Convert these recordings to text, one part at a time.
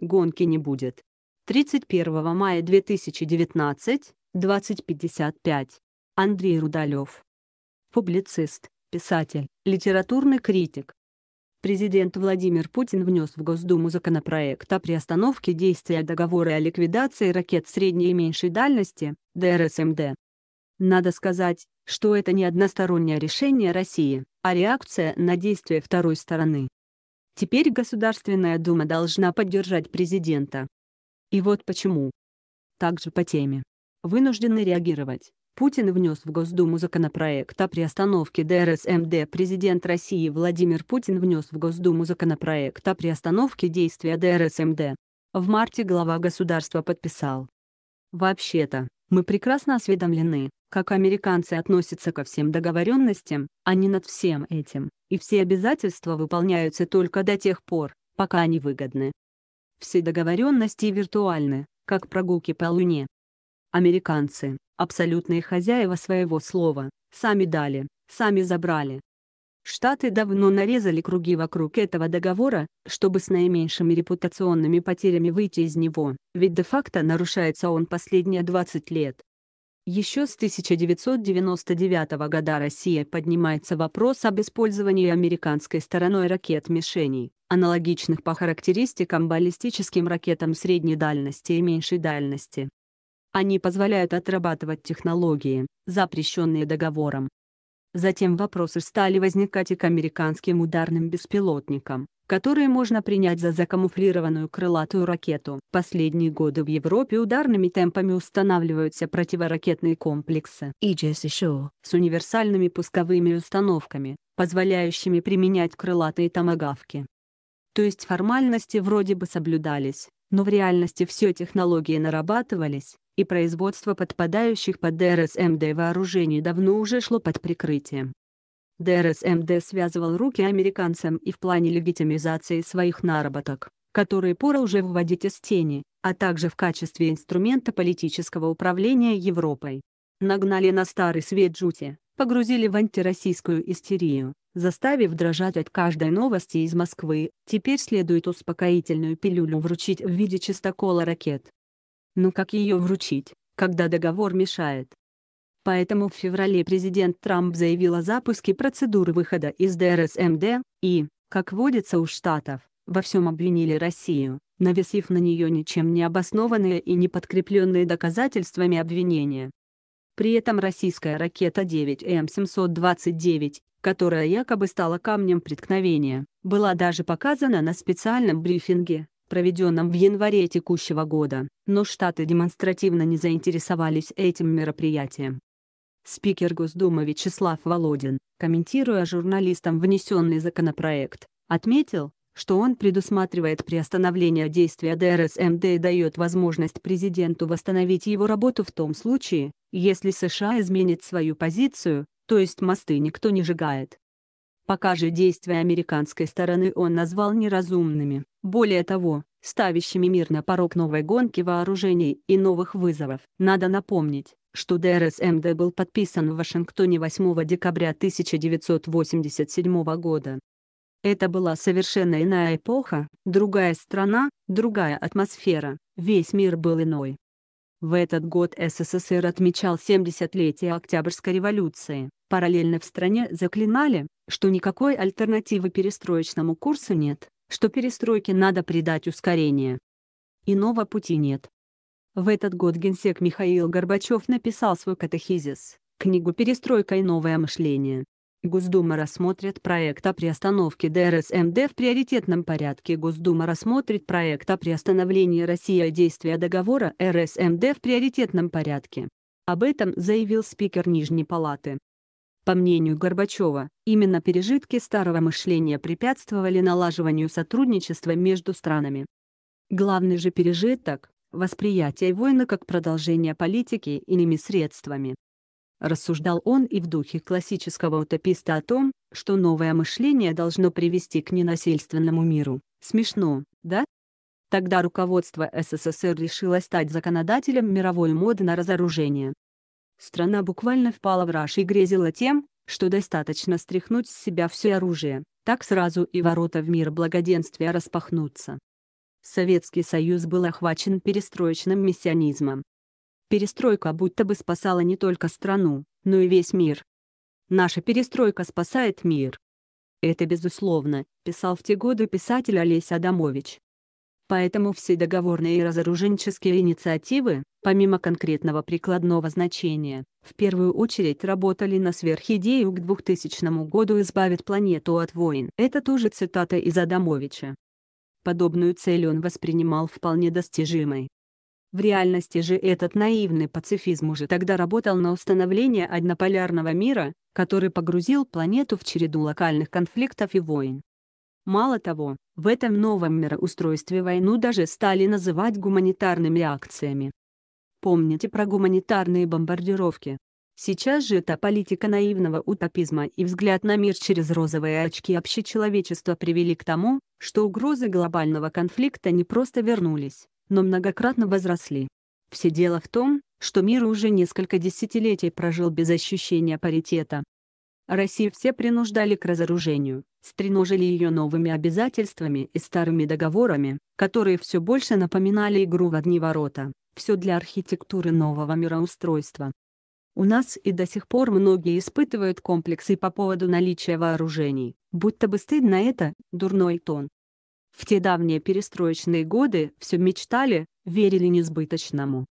гонки не будет. 31 мая 2019, 20.55. Андрей Рудалев. Публицист, писатель, литературный критик. Президент Владимир Путин внес в Госдуму законопроект о приостановке действия договора о ликвидации ракет средней и меньшей дальности, ДРСМД. Надо сказать, что это не одностороннее решение России, а реакция на действия второй стороны. Теперь Государственная Дума должна поддержать президента. И вот почему. Также по теме. Вынуждены реагировать. Путин внес в Госдуму законопроект о приостановке ДРСМД. Президент России Владимир Путин внес в Госдуму законопроект о приостановке действия ДРСМД. В марте глава государства подписал. Вообще-то, мы прекрасно осведомлены, как американцы относятся ко всем договоренностям, они а над всем этим, и все обязательства выполняются только до тех пор, пока они выгодны. Все договоренности виртуальны, как прогулки по Луне. Американцы – абсолютные хозяева своего слова, сами дали, сами забрали. Штаты давно нарезали круги вокруг этого договора, чтобы с наименьшими репутационными потерями выйти из него, ведь де-факто нарушается он последние 20 лет. Еще с 1999 года Россия поднимается вопрос об использовании американской стороной ракет-мишеней, аналогичных по характеристикам баллистическим ракетам средней дальности и меньшей дальности. Они позволяют отрабатывать технологии, запрещенные договором. Затем вопросы стали возникать и к американским ударным беспилотникам, которые можно принять за закамуфлированную крылатую ракету. Последние годы в Европе ударными темпами устанавливаются противоракетные комплексы Aegis с универсальными пусковыми установками, позволяющими применять крылатые томогавки. То есть формальности вроде бы соблюдались, но в реальности все технологии нарабатывались, и производство подпадающих под эм ДРСМД вооружений давно уже шло под прикрытием. ДРСМД связывал руки американцам и в плане легитимизации своих наработок, которые пора уже выводить из тени, а также в качестве инструмента политического управления Европой. Нагнали на старый свет жути, погрузили в антироссийскую истерию, заставив дрожать от каждой новости из Москвы, теперь следует успокоительную пилюлю вручить в виде чистокола ракет. Ну как ее вручить, когда договор мешает? Поэтому в феврале президент Трамп заявил о запуске процедуры выхода из ДРСМД, и, как водится у штатов, во всем обвинили Россию, навесив на нее ничем не обоснованные и не подкрепленные доказательствами обвинения. При этом российская ракета 9М729, которая якобы стала камнем преткновения, была даже показана на специальном брифинге, проведенном в январе текущего года, но Штаты демонстративно не заинтересовались этим мероприятием. Спикер Госдумы Вячеслав Володин, комментируя журналистам внесенный законопроект, отметил, что он предусматривает приостановление действия ДРСМД и дает возможность президенту восстановить его работу в том случае, если США изменит свою позицию, то есть мосты никто не сжигает. Пока же действия американской стороны он назвал неразумными, более того, ставящими мир на порог новой гонки вооружений и новых вызовов. Надо напомнить, что ДРСМД был подписан в Вашингтоне 8 декабря 1987 года. Это была совершенно иная эпоха, другая страна, другая атмосфера, весь мир был иной. В этот год СССР отмечал 70-летие Октябрьской революции. Параллельно в стране заклинали, что никакой альтернативы перестроечному курсу нет, что перестройке надо придать ускорение. Иного пути нет. В этот год генсек Михаил Горбачев написал свой катехизис, книгу «Перестройка и новое мышление». Госдума рассмотрит проект о приостановке ДРСМД в приоритетном порядке. Госдума рассмотрит проект о приостановлении России действия договора РСМД в приоритетном порядке. Об этом заявил спикер Нижней Палаты. По мнению Горбачева, именно пережитки старого мышления препятствовали налаживанию сотрудничества между странами. Главный же пережиток, восприятие войны как продолжение политики иными средствами. Рассуждал он и в духе классического утописта о том, что новое мышление должно привести к ненасильственному миру. Смешно, да? Тогда руководство СССР решило стать законодателем мировой моды на разоружение. Страна буквально впала в раж и грезила тем, что достаточно стряхнуть с себя все оружие, так сразу и ворота в мир благоденствия распахнутся. Советский Союз был охвачен перестроечным миссионизмом. Перестройка будто бы спасала не только страну, но и весь мир. «Наша перестройка спасает мир». Это безусловно, писал в те годы писатель Олесь Адамович. Поэтому все договорные и разоруженческие инициативы, помимо конкретного прикладного значения, в первую очередь работали на сверхидею к 2000 году избавить планету от войн. Это тоже цитата из Адамовича подобную цель он воспринимал вполне достижимой. В реальности же этот наивный пацифизм уже тогда работал на установление однополярного мира, который погрузил планету в череду локальных конфликтов и войн. Мало того, в этом новом мироустройстве войну даже стали называть гуманитарными акциями. Помните про гуманитарные бомбардировки. Сейчас же эта политика наивного утопизма и взгляд на мир через розовые очки общечеловечества привели к тому, что угрозы глобального конфликта не просто вернулись, но многократно возросли. Все дело в том, что мир уже несколько десятилетий прожил без ощущения паритета. Россию все принуждали к разоружению, стреножили ее новыми обязательствами и старыми договорами, которые все больше напоминали игру в одни ворота, все для архитектуры нового мироустройства. У нас и до сих пор многие испытывают комплексы по поводу наличия вооружений, будто бы стыдно это, дурной тон. В те давние перестроечные годы все мечтали, верили несбыточному.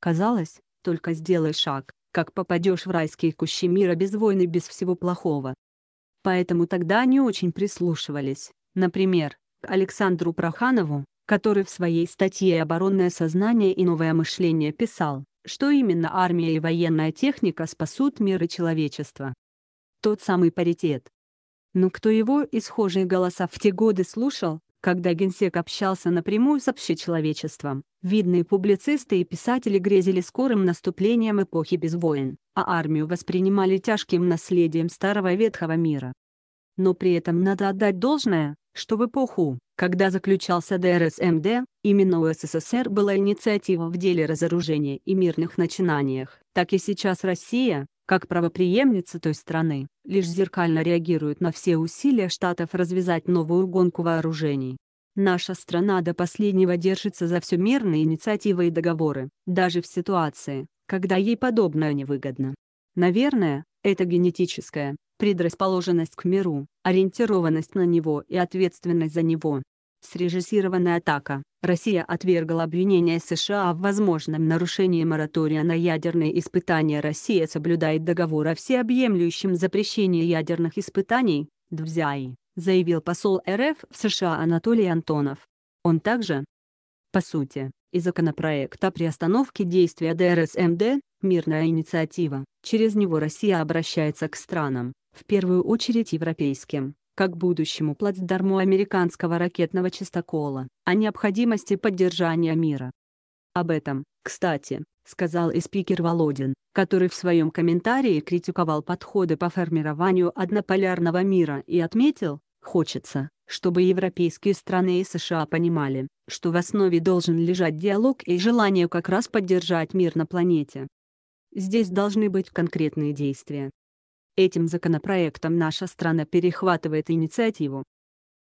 Казалось, только сделай шаг, как попадешь в райские кущи мира без войны, без всего плохого. Поэтому тогда они очень прислушивались, например, к Александру Проханову, который в своей статье «Оборонное сознание и новое мышление» писал что именно армия и военная техника спасут мир и человечество. Тот самый паритет. Но кто его и схожие голоса в те годы слушал, когда генсек общался напрямую с общечеловечеством, видные публицисты и писатели грезили скорым наступлением эпохи без войн, а армию воспринимали тяжким наследием старого ветхого мира. Но при этом надо отдать должное, что в эпоху, когда заключался ДРСМД, именно у СССР была инициатива в деле разоружения и мирных начинаниях, так и сейчас Россия, как правоприемница той страны, лишь зеркально реагирует на все усилия Штатов развязать новую гонку вооружений. Наша страна до последнего держится за все мирные инициативы и договоры, даже в ситуации, когда ей подобное невыгодно. Наверное, это генетическая предрасположенность к миру, ориентированность на него и ответственность за него. Срежиссированная атака. Россия отвергла обвинения США в возможном нарушении моратория на ядерные испытания. Россия соблюдает договор о всеобъемлющем запрещении ядерных испытаний, ДВЗИ, заявил посол РФ в США Анатолий Антонов. Он также, по сути, и законопроект о приостановке действия ДРСМД, Мирная инициатива, через него Россия обращается к странам, в первую очередь европейским, как будущему плацдарму американского ракетного чистокола, о необходимости поддержания мира. Об этом, кстати, сказал и спикер Володин, который в своем комментарии критиковал подходы по формированию однополярного мира и отметил, хочется, чтобы европейские страны и США понимали, что в основе должен лежать диалог и желание как раз поддержать мир на планете. Здесь должны быть конкретные действия. Этим законопроектом наша страна перехватывает инициативу.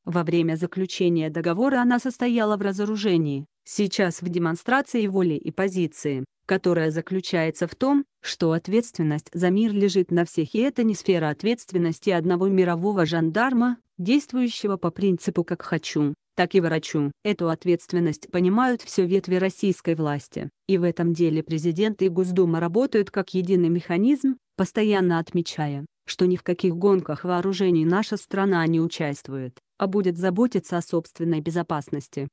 Во время заключения договора она состояла в разоружении, сейчас в демонстрации воли и позиции, которая заключается в том, что ответственность за мир лежит на всех и это не сфера ответственности одного мирового жандарма, действующего по принципу «как хочу», так и врачу. Эту ответственность понимают все ветви российской власти, и в этом деле президент и Госдума работают как единый механизм, постоянно отмечая, что ни в каких гонках вооружений наша страна не участвует, а будет заботиться о собственной безопасности.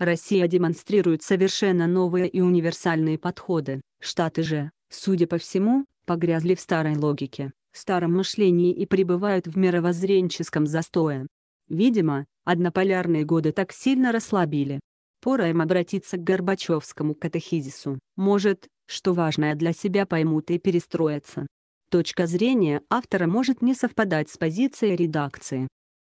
Россия демонстрирует совершенно новые и универсальные подходы, Штаты же, судя по всему, погрязли в старой логике, старом мышлении и пребывают в мировоззренческом застое. Видимо, Однополярные годы так сильно расслабили. Пора им обратиться к Горбачевскому катехизису. Может, что важное для себя поймут и перестроятся. Точка зрения автора может не совпадать с позицией редакции.